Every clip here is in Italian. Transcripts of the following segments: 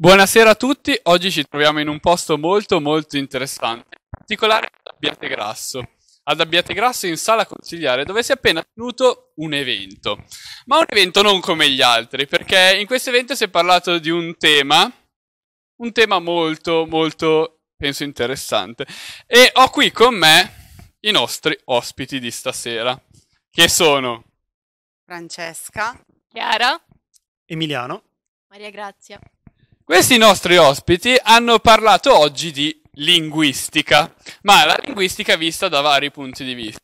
Buonasera a tutti, oggi ci troviamo in un posto molto molto interessante, in particolare ad Abbiate Grasso. Ad Abbiate Grasso in sala consigliare dove si è appena tenuto un evento, ma un evento non come gli altri, perché in questo evento si è parlato di un tema, un tema molto molto penso interessante. E ho qui con me i nostri ospiti di stasera, che sono Francesca, Chiara, Emiliano, Maria Grazia. Questi nostri ospiti hanno parlato oggi di linguistica, ma la linguistica vista da vari punti di vista.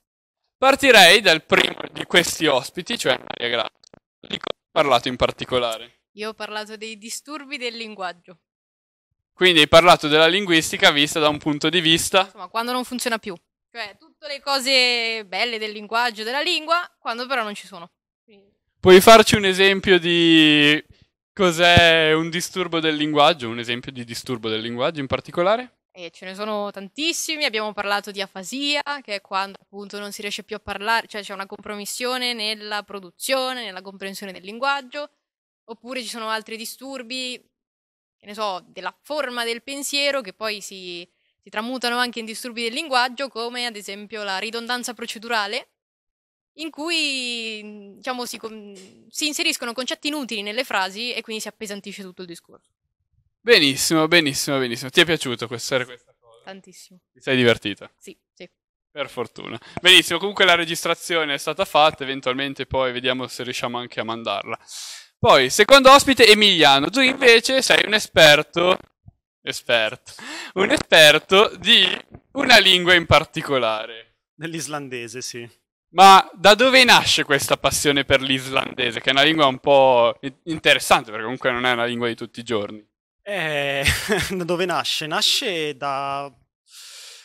Partirei dal primo di questi ospiti, cioè Maria Grazia. Di cosa hai parlato in particolare? Io ho parlato dei disturbi del linguaggio. Quindi hai parlato della linguistica vista da un punto di vista... Insomma, quando non funziona più. Cioè, tutte le cose belle del linguaggio, della lingua, quando però non ci sono. Quindi... Puoi farci un esempio di Cos'è un disturbo del linguaggio? Un esempio di disturbo del linguaggio in particolare? E eh, ce ne sono tantissimi, abbiamo parlato di afasia, che è quando appunto non si riesce più a parlare, cioè c'è una compromissione nella produzione, nella comprensione del linguaggio, oppure ci sono altri disturbi, che ne so, della forma del pensiero che poi si, si tramutano anche in disturbi del linguaggio, come ad esempio la ridondanza procedurale, in cui mhmm, diciamo, si, con- si inseriscono concetti inutili nelle frasi e quindi si appesantisce tutto il discorso. Benissimo, benissimo, benissimo. Ti è piaciuto questa, questa cosa? Tantissimo. Ti sei divertita? Sì, sì. Per fortuna. Benissimo, comunque la registrazione è stata fatta, eventualmente poi vediamo se riusciamo anche a mandarla. Poi, secondo ospite Emiliano, tu invece sei un esperto, esperto, un esperto di una lingua in particolare. Dell'islandese, sì. Ma da dove nasce questa passione per l'islandese, che è una lingua un po' interessante, perché comunque non è una lingua di tutti i giorni? Eh, da dove nasce? Nasce da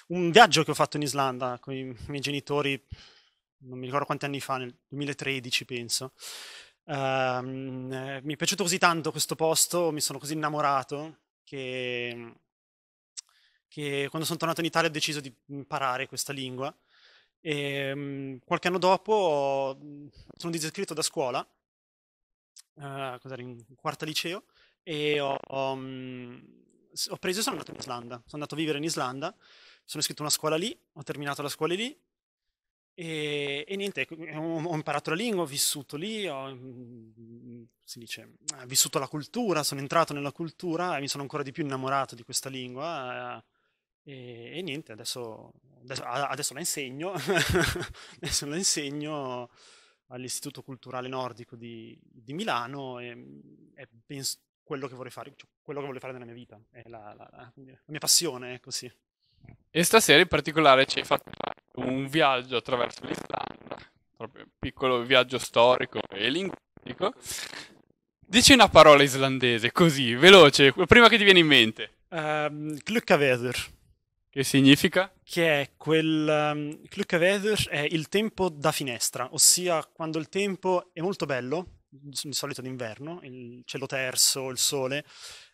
un viaggio che ho fatto in Islanda con i miei genitori, non mi ricordo quanti anni fa, nel 2013 penso. Um, mi è piaciuto così tanto questo posto, mi sono così innamorato che, che quando sono tornato in Italia ho deciso di imparare questa lingua. E, ehm, qualche anno dopo mhmm, sono disiscritto da scuola, eh, cos'era, in quarta liceo, e ho, ho, mhmm, ho preso e sono andato in Islanda. Sono andato a vivere in Islanda, sono iscritto a una scuola lì, ho terminato la scuola lì, e, e, niente, ecco, ho, imparato la lingua, ho vissuto lì, ho, mhmm, si dice, vissuto la cultura, sono entrato nella cultura e mi sono ancora di più innamorato di questa lingua. Eh, e, e niente, adesso adesso, adesso la insegno, adesso la insegno all'Istituto Culturale Nordico di, di Milano e, e, penso quello che vorrei fare, cioè quello che voglio fare nella mia vita, è la, la, la, la mia passione, ecco sì. E stasera in particolare ci hai fatto un viaggio attraverso l'Islanda, proprio un piccolo viaggio storico e linguistico. Dici una parola islandese, così, veloce, prima che ti viene in mente. Um, che significa? Che è quel um, Kluckeweather è il tempo da finestra, ossia quando il tempo è molto bello, di solito d'inverno, il cielo terzo, il sole,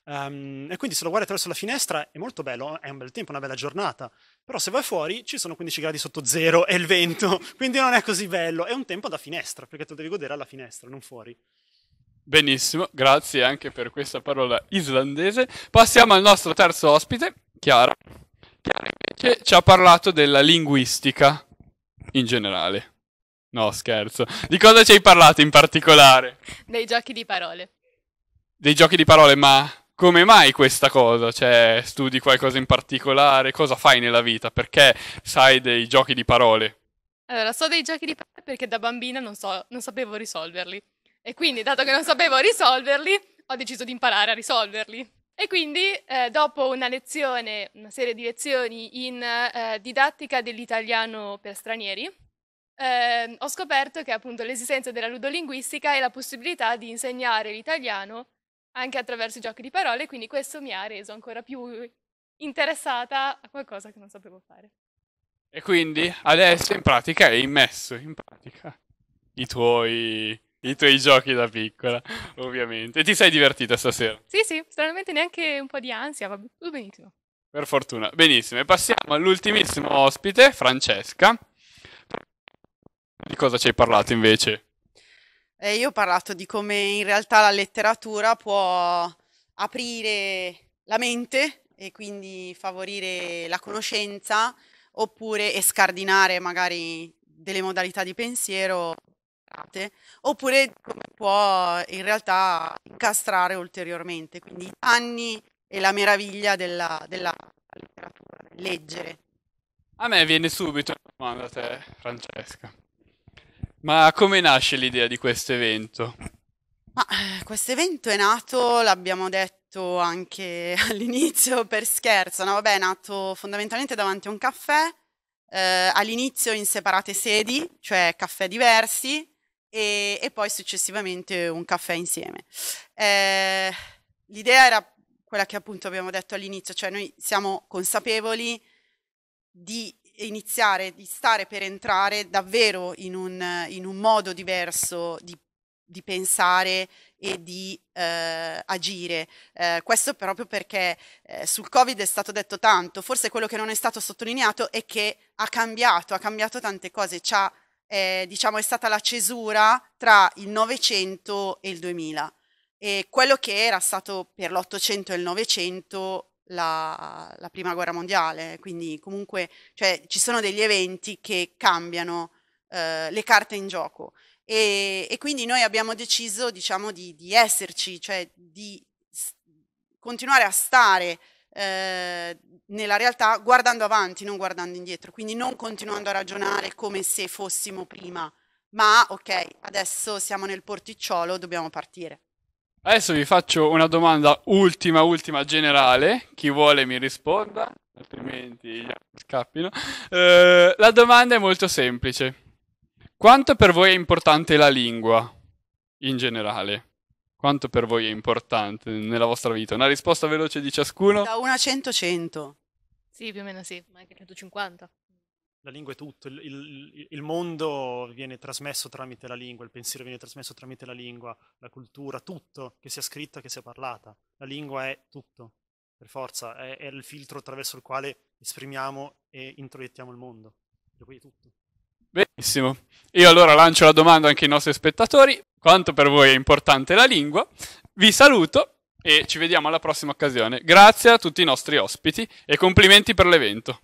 um, e quindi se lo guardi attraverso la finestra è molto bello, è un bel tempo, una bella giornata, però se vai fuori ci sono 15 gradi sotto zero e il vento, quindi non è così bello, è un tempo da finestra, perché tu devi godere alla finestra, non fuori. Benissimo, grazie anche per questa parola islandese. Passiamo al nostro terzo ospite, Chiara. Cristiano invece ci ha parlato della linguistica in generale. No, scherzo. Di cosa ci hai parlato in particolare? Dei giochi di parole. Dei giochi di parole, ma come mai questa cosa? Cioè, studi qualcosa in particolare? Cosa fai nella vita? Perché sai dei giochi di parole? Allora, so dei giochi di parole perché da bambina non, so, non sapevo risolverli. E quindi, dato che non sapevo risolverli, ho deciso di imparare a risolverli. E quindi, eh, dopo una lezione, una serie di lezioni in eh, didattica dell'italiano per stranieri, eh, ho scoperto che appunto l'esistenza della ludolinguistica è la possibilità di insegnare l'italiano anche attraverso i giochi di parole, quindi questo mi ha reso ancora più interessata a qualcosa che non sapevo fare. E quindi adesso in pratica hai immesso in pratica i tuoi i tuoi giochi da piccola, ovviamente. E ti sei divertita stasera? Sì, sì, stranamente neanche un po' di ansia, va tutto benissimo. Per fortuna. Benissimo, e passiamo all'ultimissimo ospite, Francesca. Di cosa ci hai parlato invece? Eh, io ho parlato di come in realtà la letteratura può aprire la mente e quindi favorire la conoscenza oppure escardinare magari delle modalità di pensiero puntate, oppure può in realtà incastrare ulteriormente, quindi i danni e la meraviglia della, della letteratura, del leggere. A me viene subito una domanda a te, Francesca. Ma come nasce l'idea di questo evento? Eh, questo evento è nato, l'abbiamo detto anche all'inizio per scherzo, no? Vabbè, è nato fondamentalmente davanti a un caffè, eh, all'inizio in separate sedi, cioè caffè diversi, e, e poi successivamente un caffè insieme. Eh, l'idea era quella che appunto abbiamo detto all'inizio, cioè noi siamo consapevoli di iniziare, di stare per entrare davvero in un, in un modo diverso di, di, pensare e di eh, agire. Eh, questo proprio perché eh, sul Covid è stato detto tanto, forse quello che non è stato sottolineato è che ha cambiato, ha cambiato tante cose, ci ha eh, diciamo, è stata la cesura tra il Novecento e il 2000 e quello che era stato per l'Ottocento e il Novecento la, la, Prima Guerra Mondiale, quindi comunque cioè, ci sono degli eventi che cambiano eh, le carte in gioco e, e, quindi noi abbiamo deciso diciamo, di, di esserci, cioè di continuare a stare eh, nella realtà guardando avanti, non guardando indietro, quindi non continuando a ragionare come se fossimo prima, ma ok, adesso siamo nel porticciolo, dobbiamo partire. Adesso vi faccio una domanda ultima, ultima generale, chi vuole mi risponda, altrimenti scappino. Eh, la domanda è molto semplice. Quanto per voi è importante la lingua in generale? Quanto per voi è importante nella vostra vita? Una risposta veloce di ciascuno? Da 1 a 100, 100. Sì, più o meno sì, ma anche 150. La lingua è tutto, il, il, il, mondo viene trasmesso tramite la lingua, il pensiero viene trasmesso tramite la lingua, la cultura, tutto, che sia scritta, che sia parlata. La lingua è tutto, per forza, è, è il filtro attraverso il quale esprimiamo e introiettiamo il mondo. Per cui è tutto. Benissimo. Io allora lancio la domanda anche ai nostri spettatori. Quanto per voi è importante la lingua? Vi saluto e ci vediamo alla prossima occasione. Grazie a tutti i nostri ospiti e complimenti per l'evento.